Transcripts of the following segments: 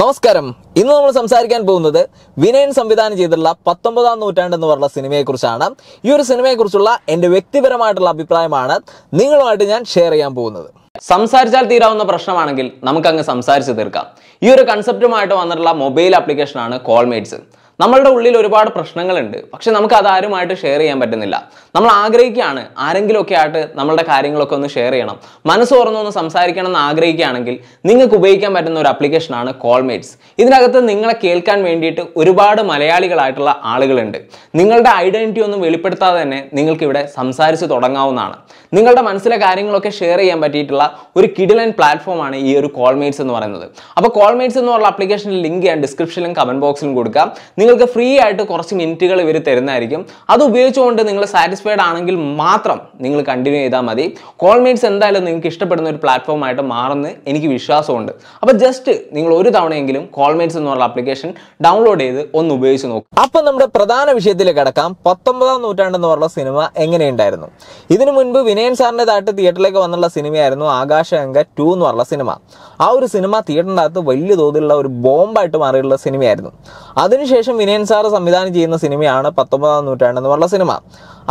നമസ്കാരം ഇന്ന് നമ്മൾ സംസാരിക്കാൻ പോകുന്നത് വിനയൻ സംവിധാനം ചെയ്തിട്ടുള്ള പത്തൊമ്പതാം നൂറ്റാണ്ട് എന്ന് പറഞ്ഞ സിനിമയെക്കുറിച്ചാണ് ഈ ഒരു സിനിമയെക്കുറിച്ചുള്ള എൻ്റെ വ്യക്തിപരമായിട്ടുള്ള അഭിപ്രായമാണ് നിങ്ങളുമായിട്ട് ഞാൻ ഷെയർ ചെയ്യാൻ പോകുന്നത് സംസാരിച്ചാൽ തീരാവുന്ന പ്രശ്നമാണെങ്കിൽ നമുക്കങ്ങ് സംസാരിച്ച് തീർക്കാം ഈ ഒരു കൺസെപ്റ്റുമായിട്ട് വന്നിട്ടുള്ള മൊബൈൽ ആപ്ലിക്കേഷനാണ് കോൾമേറ്റ്സ് നമ്മളുടെ ഉള്ളിൽ ഒരുപാട് പ്രശ്നങ്ങളുണ്ട് പക്ഷെ നമുക്ക് അതാരുമായിട്ട് ഷെയർ ചെയ്യാൻ പറ്റുന്നില്ല നമ്മൾ ആഗ്രഹിക്കുകയാണ് ആരെങ്കിലുമൊക്കെ ആയിട്ട് നമ്മളുടെ കാര്യങ്ങളൊക്കെ ഒന്ന് ഷെയർ ചെയ്യണം മനസ്സ് തുറന്നൊന്ന് സംസാരിക്കണം എന്ന് ആഗ്രഹിക്കുകയാണെങ്കിൽ നിങ്ങൾക്ക് ഉപയോഗിക്കാൻ പറ്റുന്ന ഒരു ആപ്ലിക്കേഷനാണ് കോൾമേറ്റ്സ് ഇതിനകത്ത് നിങ്ങളെ കേൾക്കാൻ വേണ്ടിയിട്ട് ഒരുപാട് മലയാളികളായിട്ടുള്ള ആളുകളുണ്ട് നിങ്ങളുടെ ഐഡൻറ്റിറ്റി ഒന്നും വെളിപ്പെടുത്താതെ തന്നെ നിങ്ങൾക്ക് ഇവിടെ സംസാരിച്ച് തുടങ്ങാവുന്നതാണ് നിങ്ങളുടെ മനസ്സിലെ കാര്യങ്ങളൊക്കെ ഷെയർ ചെയ്യാൻ പറ്റിയിട്ടുള്ള ഒരു കിഡിലൻ പ്ലാറ്റ്ഫോമാണ് ഈ ഒരു കോൾമേറ്റ്സ് എന്ന് പറയുന്നത് അപ്പോൾ കോൾമേറ്റ്സ് എന്നുള്ള ആപ്ലിക്കേഷൻ്റെ ലിങ്ക് ഞാൻ ഡിസ്ക്രിപ്ഷനിലും കമൻറ്റ് ബോക്സിലും കൊടുക്കാം നിങ്ങൾക്ക് ഫ്രീ ആയിട്ട് കുറച്ച് മിനിറ്റുകൾ ഇവർ തരുന്നതായിരിക്കും അത് ഉപയോഗിച്ചുകൊണ്ട് നിങ്ങൾ സാറ്റിസ്ഫൈഡ് ആണെങ്കിൽ മാത്രം നിങ്ങൾ കണ്ടിന്യൂ ചെയ്താൽ മതി കോൾമേറ്റ്സ് എന്തായാലും നിങ്ങൾക്ക് ഇഷ്ടപ്പെടുന്ന ഒരു പ്ലാറ്റ്ഫോം ആയിട്ട് മാറുമെന്ന് എനിക്ക് വിശ്വാസമുണ്ട് അപ്പോൾ ജസ്റ്റ് നിങ്ങൾ ഒരു തവണയെങ്കിലും കോൾമേറ്റ്സ് എന്നുള്ള ആപ്ലിക്കേഷൻ ഡൗൺലോഡ് ചെയ്ത് ഒന്ന് ഉപയോഗിച്ച് നോക്കും അപ്പൊ നമ്മുടെ പ്രധാന വിഷയത്തിലേക്ക് കടക്കാം പത്തൊമ്പതാം നൂറ്റാണ്ടെന്ന് പറഞ്ഞ സിനിമ എങ്ങനെയുണ്ടായിരുന്നു ഇതിനു മുൻപ് വിനയൻ സാറിൻ്റെ താട്ട് തിയേറ്ററിലേക്ക് വന്നുള്ള സിനിമയായിരുന്നു അംഗ ടു എന്ന് പറഞ്ഞ സിനിമ ആ ഒരു സിനിമ തിയേറ്ററിൻ്റെ അകത്ത് വലിയ തോതിലുള്ള ഒരു ബോംബായിട്ട് മാറിയിട്ടുള്ള സിനിമയായിരുന്നു അതിനുശേഷം വിനയൻ സാറ് സംവിധാനം ചെയ്യുന്ന സിനിമയാണ് പത്തൊമ്പതാം നൂറ്റാണ്ട് എന്ന് പറഞ്ഞ സിനിമ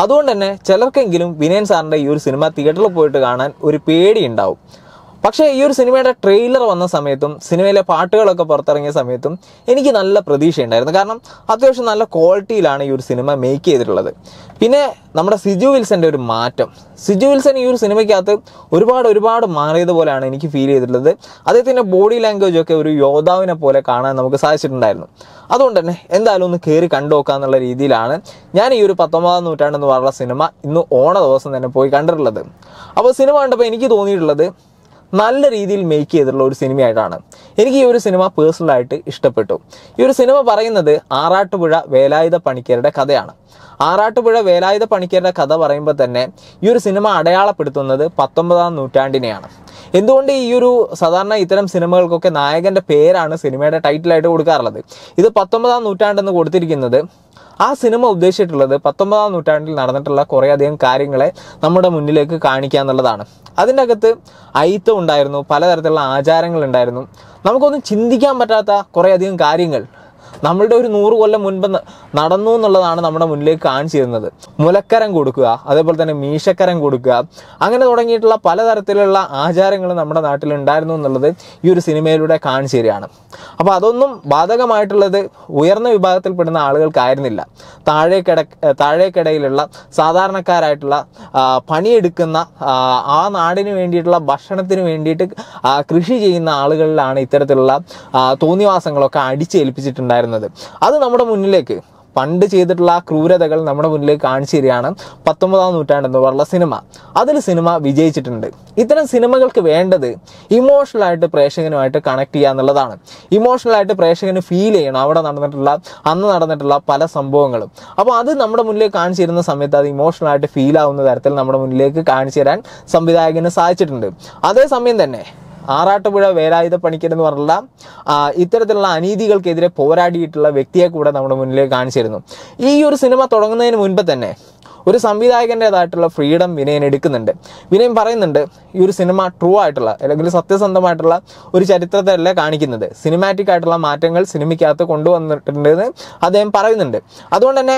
അതുകൊണ്ട് തന്നെ ചിലർക്കെങ്കിലും വിനയൻ സാറിൻ്റെ ഈ ഒരു സിനിമ തിയേറ്ററിൽ പോയിട്ട് കാണാൻ ഒരു പേടി ഉണ്ടാവും പക്ഷേ ഈ ഒരു സിനിമയുടെ ട്രെയിലർ വന്ന സമയത്തും സിനിമയിലെ പാട്ടുകളൊക്കെ പുറത്തിറങ്ങിയ സമയത്തും എനിക്ക് നല്ല പ്രതീക്ഷയുണ്ടായിരുന്നു കാരണം അത്യാവശ്യം നല്ല ക്വാളിറ്റിയിലാണ് ഈ ഒരു സിനിമ മേക്ക് ചെയ്തിട്ടുള്ളത് പിന്നെ നമ്മുടെ സിജു വിൽസൻ്റെ ഒരു മാറ്റം സിജു വിൽസൺ ഈ ഒരു സിനിമയ്ക്കകത്ത് ഒരുപാട് ഒരുപാട് മാറിയതുപോലെയാണ് എനിക്ക് ഫീൽ ചെയ്തിട്ടുള്ളത് അദ്ദേഹത്തിൻ്റെ ബോഡി ലാംഗ്വേജ് ഒക്കെ ഒരു യോദ്ധാവിനെ പോലെ കാണാൻ നമുക്ക് സാധിച്ചിട്ടുണ്ടായിരുന്നു അതുകൊണ്ട് തന്നെ എന്തായാലും ഒന്ന് കയറി കണ്ടുനോക്കാന്നുള്ള രീതിയിലാണ് ഞാൻ ഈ ഒരു പത്തൊമ്പതാം നൂറ്റാണ്ടെന്ന് പറയുന്ന സിനിമ ഇന്ന് ഓണ ദിവസം തന്നെ പോയി കണ്ടിട്ടുള്ളത് അപ്പോൾ സിനിമ കണ്ടപ്പോൾ എനിക്ക് തോന്നിയിട്ടുള്ളത് നല്ല രീതിയിൽ മേക്ക് ചെയ്തിട്ടുള്ള ഒരു സിനിമയായിട്ടാണ് എനിക്ക് ഈ ഒരു സിനിമ പേഴ്സണലായിട്ട് ഇഷ്ടപ്പെട്ടു ഈ ഒരു സിനിമ പറയുന്നത് ആറാട്ടുപുഴ വേലായുധ പണിക്കരുടെ കഥയാണ് ആറാട്ടുപുഴ വേലായുധ പണിക്കരുടെ കഥ പറയുമ്പോൾ തന്നെ ഈ ഒരു സിനിമ അടയാളപ്പെടുത്തുന്നത് പത്തൊമ്പതാം നൂറ്റാണ്ടിനെയാണ് എന്തുകൊണ്ട് ഈ ഒരു സാധാരണ ഇത്തരം സിനിമകൾക്കൊക്കെ നായകൻ്റെ പേരാണ് സിനിമയുടെ ടൈറ്റിലായിട്ട് കൊടുക്കാറുള്ളത് ഇത് പത്തൊമ്പതാം നൂറ്റാണ്ടെന്ന് കൊടുത്തിരിക്കുന്നത് ആ സിനിമ ഉദ്ദേശിച്ചിട്ടുള്ളത് പത്തൊമ്പതാം നൂറ്റാണ്ടിൽ നടന്നിട്ടുള്ള കുറേയധികം കാര്യങ്ങളെ നമ്മുടെ മുന്നിലേക്ക് കാണിക്കുക എന്നുള്ളതാണ് അതിൻ്റെ അകത്ത് ഐത്തം ഉണ്ടായിരുന്നു പലതരത്തിലുള്ള ആചാരങ്ങൾ ഉണ്ടായിരുന്നു നമുക്കൊന്നും ചിന്തിക്കാൻ പറ്റാത്ത കുറേയധികം കാര്യങ്ങൾ നമ്മളുടെ ഒരു നൂറ് കൊല്ലം മുൻപ് നടന്നു എന്നുള്ളതാണ് നമ്മുടെ മുന്നിലേക്ക് കാണിച്ചു തരുന്നത് മുലക്കരം കൊടുക്കുക അതേപോലെ തന്നെ മീശക്കരം കൊടുക്കുക അങ്ങനെ തുടങ്ങിയിട്ടുള്ള പലതരത്തിലുള്ള ആചാരങ്ങൾ നമ്മുടെ നാട്ടിൽ ഉണ്ടായിരുന്നു എന്നുള്ളത് ഈ ഒരു സിനിമയിലൂടെ കാണിച്ചു തരികയാണ് അപ്പോൾ അതൊന്നും ബാധകമായിട്ടുള്ളത് ഉയർന്ന വിഭാഗത്തിൽപ്പെടുന്ന ആളുകൾക്കായിരുന്നില്ല താഴേക്കിട താഴേക്കിടയിലുള്ള സാധാരണക്കാരായിട്ടുള്ള പണിയെടുക്കുന്ന ആ നാടിന് വേണ്ടിയിട്ടുള്ള ഭക്ഷണത്തിന് വേണ്ടിയിട്ട് കൃഷി ചെയ്യുന്ന ആളുകളിലാണ് ഇത്തരത്തിലുള്ള തോന്നിവാസങ്ങളൊക്കെ അടിച്ചേൽപ്പിച്ചിട്ടുണ്ടായിരുന്നത് വരുന്നത് അത് നമ്മുടെ മുന്നിലേക്ക് പണ്ട് ചെയ്തിട്ടുള്ള ആ ക്രൂരതകൾ നമ്മുടെ മുന്നിലേക്ക് കാണിച്ചു തരികയാണ് പത്തൊമ്പതാം നൂറ്റാണ്ടെന്ന് പറഞ്ഞ സിനിമ അതിൽ സിനിമ വിജയിച്ചിട്ടുണ്ട് ഇത്തരം സിനിമകൾക്ക് വേണ്ടത് ഇമോഷണലായിട്ട് പ്രേക്ഷകനുമായിട്ട് കണക്ട് ചെയ്യുക എന്നുള്ളതാണ് ഇമോഷണലായിട്ട് പ്രേക്ഷകന് ഫീൽ ചെയ്യണം അവിടെ നടന്നിട്ടുള്ള അന്ന് നടന്നിട്ടുള്ള പല സംഭവങ്ങളും അപ്പോൾ അത് നമ്മുടെ മുന്നിലേക്ക് കാണിച്ചു തരുന്ന സമയത്ത് അത് ഇമോഷണലായിട്ട് ഫീൽ ആവുന്ന തരത്തിൽ നമ്മുടെ മുന്നിലേക്ക് കാണിച്ചു തരാൻ സംവിധായകന് സാധിച്ചിട്ടുണ്ട് അതേസമയം തന്നെ ആറാട്ടുപുഴ വേലായുധ പണിക്കർ എന്ന് പറഞ്ഞുള്ള ഇത്തരത്തിലുള്ള അനീതികൾക്കെതിരെ പോരാടിയിട്ടുള്ള വ്യക്തിയെ കൂടെ നമ്മുടെ മുന്നിൽ കാണിച്ചിരുന്നു ഈ ഒരു സിനിമ തുടങ്ങുന്നതിന് മുൻപ് തന്നെ ഒരു സംവിധായകൻ്റെതായിട്ടുള്ള ഫ്രീഡം വിനയൻ എടുക്കുന്നുണ്ട് വിനയൻ പറയുന്നുണ്ട് ഈ ഒരു സിനിമ ട്രൂ ആയിട്ടുള്ള അല്ലെങ്കിൽ സത്യസന്ധമായിട്ടുള്ള ഒരു ചരിത്രത്തെയല്ല കാണിക്കുന്നത് സിനിമാറ്റിക് ആയിട്ടുള്ള മാറ്റങ്ങൾ സിനിമയ്ക്കകത്ത് കൊണ്ടുവന്നിട്ടുണ്ടെന്ന് അദ്ദേഹം പറയുന്നുണ്ട് അതുകൊണ്ട് തന്നെ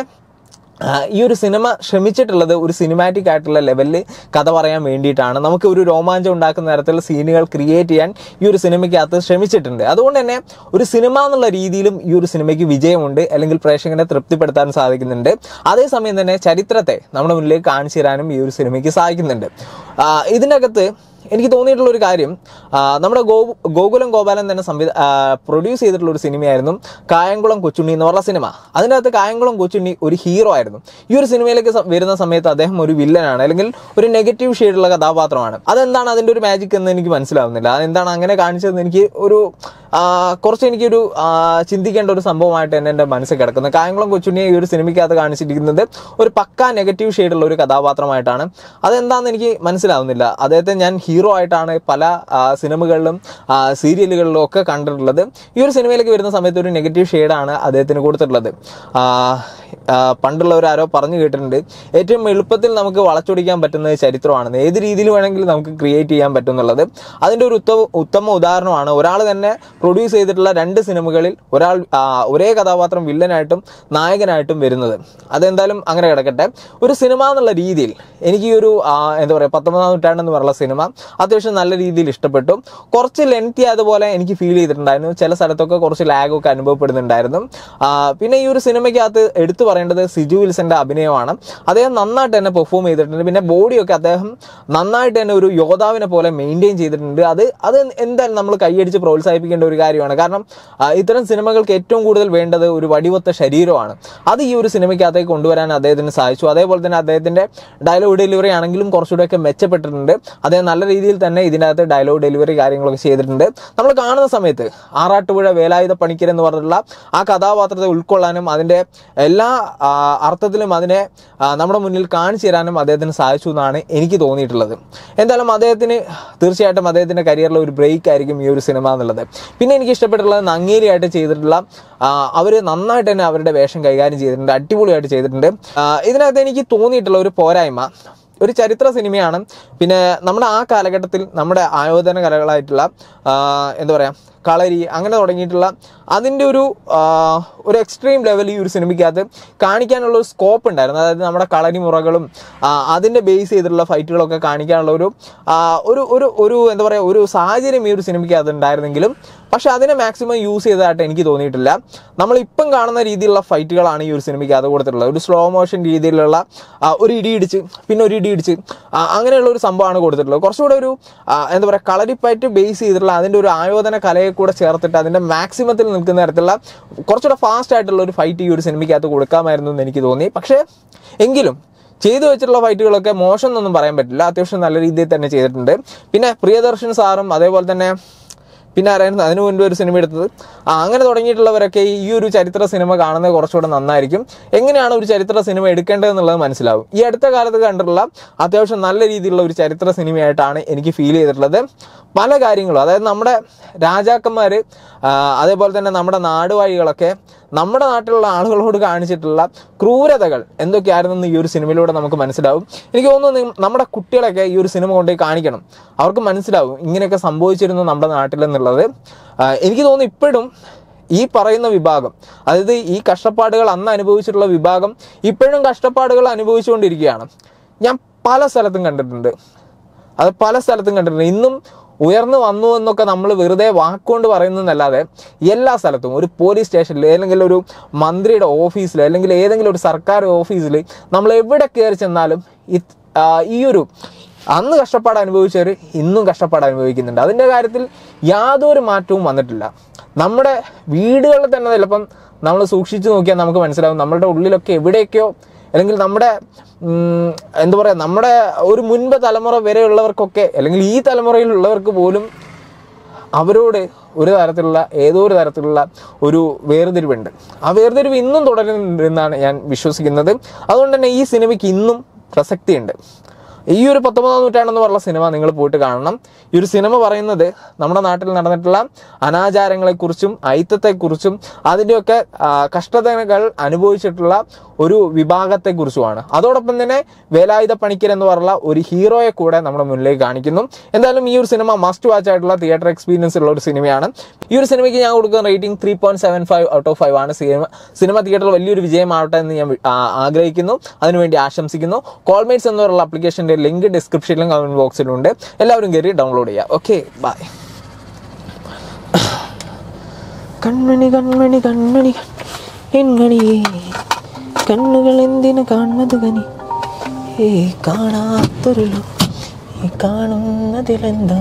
ഈ ഒരു സിനിമ ശ്രമിച്ചിട്ടുള്ളത് ഒരു സിനിമാറ്റിക് ആയിട്ടുള്ള ലെവലിൽ കഥ പറയാൻ വേണ്ടിയിട്ടാണ് നമുക്ക് ഒരു രോമാഞ്ചം ഉണ്ടാക്കുന്ന തരത്തിലുള്ള സീനുകൾ ക്രിയേറ്റ് ചെയ്യാൻ ഈ ഒരു സിനിമയ്ക്കകത്ത് ശ്രമിച്ചിട്ടുണ്ട് അതുകൊണ്ട് തന്നെ ഒരു സിനിമ എന്നുള്ള രീതിയിലും ഈ ഒരു സിനിമയ്ക്ക് വിജയമുണ്ട് അല്ലെങ്കിൽ പ്രേക്ഷകനെ തൃപ്തിപ്പെടുത്താൻ സാധിക്കുന്നുണ്ട് അതേസമയം തന്നെ ചരിത്രത്തെ നമ്മുടെ മുന്നിലേക്ക് കാണിച്ചു തരാനും ഈ ഒരു സിനിമയ്ക്ക് സാധിക്കുന്നുണ്ട് ഇതിനകത്ത് എനിക്ക് തോന്നിയിട്ടുള്ള ഒരു കാര്യം നമ്മുടെ ഗോ ഗോകുലം ഗോപാലൻ തന്നെ സംവിധ പ്രൊഡ്യൂസ് ചെയ്തിട്ടുള്ള ഒരു സിനിമയായിരുന്നു കായംകുളം കൊച്ചുണ്ണി എന്ന് പറഞ്ഞ സിനിമ അതിനകത്ത് കായംകുളം കൊച്ചുണ്ണി ഒരു ഹീറോ ആയിരുന്നു ഈ ഒരു സിനിമയിലേക്ക് വരുന്ന സമയത്ത് അദ്ദേഹം ഒരു വില്ലനാണ് അല്ലെങ്കിൽ ഒരു നെഗറ്റീവ് ഷെയ്ഡുള്ള കഥാപാത്രമാണ് അതെന്താണ് അതിൻ്റെ ഒരു മാജിക് എന്ന് എനിക്ക് മനസ്സിലാവുന്നില്ല അതെന്താണ് അങ്ങനെ കാണിച്ചതെന്ന് എനിക്ക് ഒരു കുറച്ച് എനിക്കൊരു ചിന്തിക്കേണ്ട ഒരു സംഭവമായിട്ട് തന്നെ എൻ്റെ മനസ്സിൽ കിടക്കുന്നത് കായംകുളം കൊച്ചുണ്ണിയെ ഈ ഒരു സിനിമയ്ക്കകത്ത് കാണിച്ചിരിക്കുന്നത് ഒരു പക്ക നെഗറ്റീവ് ഷെയ്ഡുള്ള ഒരു കഥാപാത്രമായിട്ടാണ് അതെന്താണെന്ന് എനിക്ക് മനസ്സിലാവുന്നില്ല അദ്ദേഹത്തെ ഞാൻ ഹീറോ ഹീറോ ആയിട്ടാണ് പല സിനിമകളിലും സീരിയലുകളിലും ഒക്കെ കണ്ടിട്ടുള്ളത് ഈ ഒരു സിനിമയിലേക്ക് വരുന്ന സമയത്ത് ഒരു നെഗറ്റീവ് ഷെയ്ഡാണ് അദ്ദേഹത്തിന് കൊടുത്തിട്ടുള്ളത് പണ്ടുള്ളവർ ആരോ പറഞ്ഞു കേട്ടിട്ടുണ്ട് ഏറ്റവും എളുപ്പത്തിൽ നമുക്ക് വളച്ചൊടിക്കാൻ പറ്റുന്ന ചരിത്രമാണ് ഏത് രീതിയിൽ വേണമെങ്കിലും നമുക്ക് ക്രിയേറ്റ് ചെയ്യാൻ പറ്റുന്നുള്ളത് അതിൻ്റെ ഒരു ഉത്തമ ഉത്തമ ഉദാഹരണമാണ് ഒരാൾ തന്നെ പ്രൊഡ്യൂസ് ചെയ്തിട്ടുള്ള രണ്ട് സിനിമകളിൽ ഒരാൾ ഒരേ കഥാപാത്രം വില്ലനായിട്ടും നായകനായിട്ടും വരുന്നത് അതെന്തായാലും അങ്ങനെ കിടക്കട്ടെ ഒരു സിനിമ എന്നുള്ള രീതിയിൽ എനിക്ക് ഈ ഒരു എന്താ പറയുക പത്തൊമ്പതാം നൂറ്റാണ്ടെന്ന് പറയുന്ന സിനിമ അത്യാവശ്യം നല്ല രീതിയിൽ ഇഷ്ടപ്പെട്ടു കുറച്ച് ലെങ്തി അതുപോലെ എനിക്ക് ഫീൽ ചെയ്തിട്ടുണ്ടായിരുന്നു ചില സ്ഥലത്തൊക്കെ കുറച്ച് ലാഗൊക്കെ അനുഭവപ്പെടുന്നുണ്ടായിരുന്നു പിന്നെ ഈ ഒരു സിനിമയ്ക്കകത്ത് എടുത്തു പറയേണ്ടത് സിജു വിൽസന്റെ അഭിനയമാണ് അദ്ദേഹം നന്നായിട്ട് തന്നെ പെർഫോം ചെയ്തിട്ടുണ്ട് പിന്നെ ബോഡിയൊക്കെ അദ്ദേഹം നന്നായിട്ട് തന്നെ ഒരു യോദ്ധാവിനെ പോലെ മെയിൻറ്റെയിൻ ചെയ്തിട്ടുണ്ട് അത് അത് എന്തായാലും നമ്മൾ കൈയടിച്ച് പ്രോത്സാഹിപ്പിക്കേണ്ട ഒരു കാര്യമാണ് കാരണം ഇത്തരം സിനിമകൾക്ക് ഏറ്റവും കൂടുതൽ വേണ്ടത് ഒരു വടിവത്ത ശരീരമാണ് അത് ഈ ഒരു സിനിമയ്ക്കകത്തേക്ക് കൊണ്ടുവരാൻ അദ്ദേഹത്തിന് സാധിച്ചു അതേപോലെ തന്നെ അദ്ദേഹത്തിൻ്റെ ഡയലോഗ് ഡെലിവറി ആണെങ്കിലും കുറച്ചുകൂടെയൊക്കെ മെച്ചപ്പെട്ടിട്ടുണ്ട് അദ്ദേഹം നല്ല രീതിയിൽ തന്നെ ഇതിനകത്ത് ഡയലോഗ് ഡെലിവറി കാര്യങ്ങളൊക്കെ ചെയ്തിട്ടുണ്ട് നമ്മൾ കാണുന്ന സമയത്ത് ആറാട്ടുപുഴ വേലായുധ പണിക്കർ എന്ന് പറഞ്ഞിട്ടുള്ള ആ കഥാപാത്രത്തെ ഉൾക്കൊള്ളാനും അതിൻ്റെ എല്ലാ അർത്ഥത്തിലും അതിനെ നമ്മുടെ മുന്നിൽ കാണിച്ചു തരാനും അദ്ദേഹത്തിന് സാധിച്ചു എന്നാണ് എനിക്ക് തോന്നിയിട്ടുള്ളത് എന്തായാലും അദ്ദേഹത്തിന് തീർച്ചയായിട്ടും അദ്ദേഹത്തിൻ്റെ കരിയറിൽ ഒരു ബ്രേക്ക് ആയിരിക്കും ഈ ഒരു സിനിമ എന്നുള്ളത് പിന്നെ എനിക്ക് ഇഷ്ടപ്പെട്ടിട്ടുള്ളത് നങ്ങേലിയായിട്ട് ചെയ്തിട്ടുള്ള അവർ നന്നായിട്ട് തന്നെ അവരുടെ വേഷം കൈകാര്യം ചെയ്തിട്ടുണ്ട് അടിപൊളിയായിട്ട് ചെയ്തിട്ടുണ്ട് ഇതിനകത്ത് എനിക്ക് തോന്നിയിട്ടുള്ള ഒരു പോരായ്മ ഒരു ചരിത്ര സിനിമയാണ് പിന്നെ നമ്മുടെ ആ കാലഘട്ടത്തിൽ നമ്മുടെ ആയോധന കലകളായിട്ടുള്ള എന്താ പറയുക കളരി അങ്ങനെ തുടങ്ങിയിട്ടുള്ള അതിൻ്റെ ഒരു ഒരു എക്സ്ട്രീം ലെവൽ ഈ ഒരു സിനിമയ്ക്കകത്ത് കാണിക്കാനുള്ള ഒരു സ്കോപ്പ് ഉണ്ടായിരുന്നു അതായത് നമ്മുടെ കളരി മുറകളും അതിൻ്റെ ബേസ് ചെയ്തിട്ടുള്ള ഫൈറ്റുകളൊക്കെ കാണിക്കാനുള്ള ഒരു ഒരു ഒരു ഒരു എന്താ പറയുക ഒരു സാഹചര്യം ഈ ഒരു സിനിമയ്ക്കകത്ത് ഉണ്ടായിരുന്നെങ്കിലും പക്ഷേ അതിനെ മാക്സിമം യൂസ് ചെയ്തതായിട്ട് എനിക്ക് തോന്നിയിട്ടില്ല നമ്മളിപ്പം കാണുന്ന രീതിയിലുള്ള ഫൈറ്റുകളാണ് ഈ ഒരു സിനിമയ്ക്ക് അത് കൊടുത്തിട്ടുള്ളത് ഒരു സ്ലോ മോഷൻ രീതിയിലുള്ള ഒരു ഇടി ഇടിച്ച് പിന്നെ ഒരു ഇടി ഇടിച്ച് അങ്ങനെയുള്ള ഒരു സംഭവമാണ് കൊടുത്തിട്ടുള്ളത് കുറച്ചുകൂടെ ഒരു എന്താ പറയുക കളരിപ്പായിട്ട് ബേസ് ചെയ്തിട്ടുള്ള അതിൻ്റെ ഒരു ആയോധന കലയെ കുറേ കൂടെ ചേർത്തിട്ട് അതിൻ്റെ മാക്സിമത്തിൽ നിൽക്കുന്ന തരത്തിലുള്ള കുറച്ചുകൂടെ ഫാസ്റ്റ് ആയിട്ടുള്ള ഒരു ഫൈറ്റ് ഈ ഒരു സിനിമയ്ക്കകത്ത് കൊടുക്കാമായിരുന്നു എന്ന് എനിക്ക് തോന്നി പക്ഷേ എങ്കിലും ചെയ്തു വെച്ചിട്ടുള്ള ഫൈറ്റുകളൊക്കെ മോശം എന്നൊന്നും പറയാൻ പറ്റില്ല അത്യാവശ്യം നല്ല രീതിയിൽ തന്നെ ചെയ്തിട്ടുണ്ട് പിന്നെ പ്രിയദർശൻ സാറും അതേപോലെ തന്നെ പിന്നെ ആരായിരുന്നു അതിനു മുൻപ് ഒരു സിനിമ എടുത്തത് ആ അങ്ങനെ തുടങ്ങിയിട്ടുള്ളവരൊക്കെ ഈ ഒരു ചരിത്ര സിനിമ കാണുന്നത് കുറച്ചുകൂടെ നന്നായിരിക്കും എങ്ങനെയാണ് ഒരു ചരിത്ര സിനിമ എടുക്കേണ്ടതെന്നുള്ളത് മനസ്സിലാവും ഈ അടുത്ത കാലത്ത് കണ്ടിട്ടുള്ള അത്യാവശ്യം നല്ല രീതിയിലുള്ള ഒരു ചരിത്ര സിനിമയായിട്ടാണ് എനിക്ക് ഫീൽ ചെയ്തിട്ടുള്ളത് പല കാര്യങ്ങളും അതായത് നമ്മുടെ രാജാക്കന്മാർ അതേപോലെ തന്നെ നമ്മുടെ നാടുവാഴികളൊക്കെ നമ്മുടെ നാട്ടിലുള്ള ആളുകളോട് കാണിച്ചിട്ടുള്ള ക്രൂരതകൾ എന്തൊക്കെയായിരുന്നെന്ന് ഈ ഒരു സിനിമയിലൂടെ നമുക്ക് മനസ്സിലാവും എനിക്ക് തോന്നുന്നു നമ്മുടെ കുട്ടികളൊക്കെ ഈ ഒരു സിനിമ കൊണ്ടുപോയി കാണിക്കണം അവർക്ക് മനസ്സിലാവും ഇങ്ങനെയൊക്കെ സംഭവിച്ചിരുന്നു നമ്മുടെ നാട്ടിൽ എന്നുള്ളത് എനിക്ക് തോന്നുന്നു ഇപ്പോഴും ഈ പറയുന്ന വിഭാഗം അതായത് ഈ കഷ്ടപ്പാടുകൾ അന്ന് അനുഭവിച്ചിട്ടുള്ള വിഭാഗം ഇപ്പോഴും കഷ്ടപ്പാടുകൾ അനുഭവിച്ചുകൊണ്ടിരിക്കുകയാണ് ഞാൻ പല സ്ഥലത്തും കണ്ടിട്ടുണ്ട് അത് പല സ്ഥലത്തും കണ്ടിട്ടുണ്ട് ഇന്നും ഉയർന്നു വന്നു എന്നൊക്കെ നമ്മൾ വെറുതെ വാക്കുകൊണ്ട് പറയുന്നതല്ലാതെ എല്ലാ സ്ഥലത്തും ഒരു പോലീസ് സ്റ്റേഷനിൽ അല്ലെങ്കിൽ ഒരു മന്ത്രിയുടെ ഓഫീസിൽ അല്ലെങ്കിൽ ഏതെങ്കിലും ഒരു സർക്കാർ ഓഫീസിൽ നമ്മൾ എവിടെ കയറി ചെന്നാലും ഈ ഒരു അന്ന് കഷ്ടപ്പാട് അനുഭവിച്ചവർ ഇന്നും കഷ്ടപ്പാട് അനുഭവിക്കുന്നുണ്ട് അതിൻ്റെ കാര്യത്തിൽ യാതൊരു മാറ്റവും വന്നിട്ടില്ല നമ്മുടെ വീടുകളിൽ തന്നെ ചിലപ്പം നമ്മൾ സൂക്ഷിച്ചു നോക്കിയാൽ നമുക്ക് മനസ്സിലാവും നമ്മളുടെ ഉള്ളിലൊക്കെ എവിടെയൊക്കെയോ അല്ലെങ്കിൽ നമ്മുടെ എന്താ പറയുക നമ്മുടെ ഒരു മുൻപ് തലമുറ വരെയുള്ളവർക്കൊക്കെ അല്ലെങ്കിൽ ഈ തലമുറയിലുള്ളവർക്ക് പോലും അവരോട് ഒരു തരത്തിലുള്ള ഏതോ ഒരു തരത്തിലുള്ള ഒരു വേർതിരിവുണ്ട് ആ വേർതിരിവ് ഇന്നും തുടരുന്നുണ്ടെന്നാണ് ഞാൻ വിശ്വസിക്കുന്നത് അതുകൊണ്ട് തന്നെ ഈ സിനിമയ്ക്ക് ഇന്നും പ്രസക്തിയുണ്ട് ഈ ഒരു പത്തൊമ്പതാം നൂറ്റാണ്ടെന്ന് പറയുന്ന സിനിമ നിങ്ങൾ പോയിട്ട് കാണണം ഈ ഒരു സിനിമ പറയുന്നത് നമ്മുടെ നാട്ടിൽ നടന്നിട്ടുള്ള അനാചാരങ്ങളെക്കുറിച്ചും ഐത്തത്തെക്കുറിച്ചും അതിൻ്റെയൊക്കെ കഷ്ടതകൾ അനുഭവിച്ചിട്ടുള്ള ഒരു വിഭാഗത്തെക്കുറിച്ചുമാണ് അതോടൊപ്പം തന്നെ വേലായുധ പണിക്കർ എന്ന് പറയുന്ന ഒരു ഹീറോയെ കൂടെ നമ്മുടെ മുന്നിലേക്ക് കാണിക്കുന്നു എന്തായാലും ഈ ഒരു സിനിമ മസ്റ്റ് വാച്ച് ആയിട്ടുള്ള തിയേറ്റർ എക്സ്പീരിയൻസ് ഉള്ള ഒരു സിനിമയാണ് ഈ ഒരു സിനിമയ്ക്ക് ഞാൻ കൊടുക്കുന്ന rating three point seven five out of five ആണ് സിനിമ സിനിമ തിയേറ്ററിൽ വലിയൊരു വിജയമാവട്ടെ എന്ന് ഞാൻ ആഗ്രഹിക്കുന്നു അതിനുവേണ്ടി ആശംസിക്കുന്നു കോൾമേറ്റ്സ് എന്ന് പറയുന്ന അപ്ലിക്കേഷൻ ഇതിൻ്റെ ലിങ്ക് ഡിസ്ക്രിപ്ഷനിലും കമൻറ്റ് ബോക്സിലുണ്ട് എല്ലാവരും കയറി ഡൗൺലോഡ് ചെയ്യുക ഓക്കെ ബൈ കൺമണി കൺമണി കൺമണി എൺമണിയേ കണ്ണുകൾ എന്തിനു കാണുന്നത് കനി ഏ കാണാത്തൊരു കാണുന്നതിലെന്താ